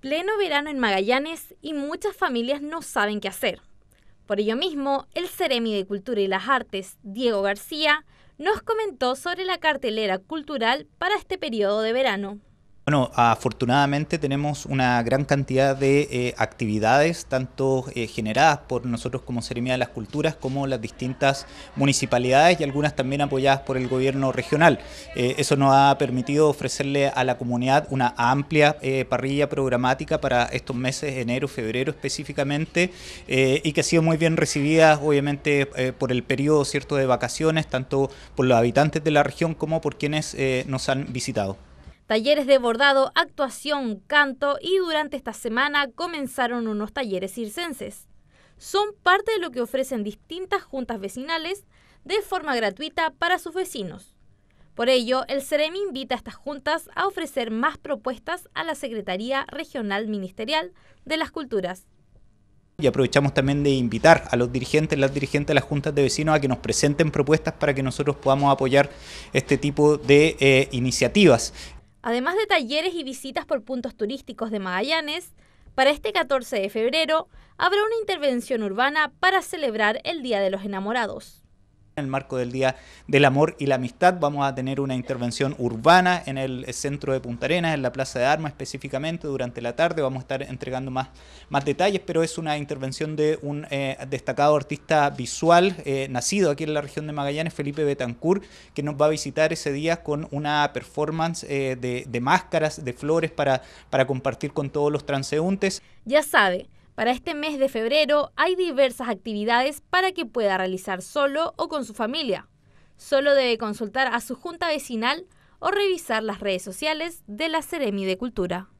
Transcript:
Pleno verano en Magallanes y muchas familias no saben qué hacer. Por ello mismo, el Ceremi de Cultura y las Artes, Diego García, nos comentó sobre la cartelera cultural para este periodo de verano. Bueno, afortunadamente tenemos una gran cantidad de eh, actividades, tanto eh, generadas por nosotros como Serenidad de las Culturas, como las distintas municipalidades y algunas también apoyadas por el gobierno regional. Eh, eso nos ha permitido ofrecerle a la comunidad una amplia parrilla programática para estos meses, enero, febrero específicamente, y que ha sido muy bien recibida, obviamente, por el periodo cierto de vacaciones, tanto por los habitantes de la región como por quienes nos han visitado talleres de bordado, actuación, canto y durante esta semana comenzaron unos talleres circenses. Son parte de lo que ofrecen distintas juntas vecinales de forma gratuita para sus vecinos. Por ello, el CEREMI invita a estas juntas a ofrecer más propuestas a la Secretaría Regional Ministerial de las Culturas. Y aprovechamos también de invitar a los dirigentes, las dirigentes de las juntas de vecinos a que nos presenten propuestas para que nosotros podamos apoyar este tipo de eh, iniciativas además de talleres y visitas por puntos turísticos de Magallanes, para este 14 de febrero habrá una intervención urbana para celebrar el Día de los Enamorados. En el marco del Día del Amor y la Amistad vamos a tener una intervención urbana en el centro de Punta Arenas, en la Plaza de Armas específicamente, durante la tarde vamos a estar entregando más, más detalles, pero es una intervención de un eh, destacado artista visual eh, nacido aquí en la región de Magallanes, Felipe Betancourt, que nos va a visitar ese día con una performance eh, de, máscaras, de flores para, para compartir con todos los transeúntes. Ya sabe. Para este mes de febrero hay diversas actividades para que pueda realizar solo o con su familia. Solo debe consultar a su junta vecinal o revisar las redes sociales de la Seremi de Cultura.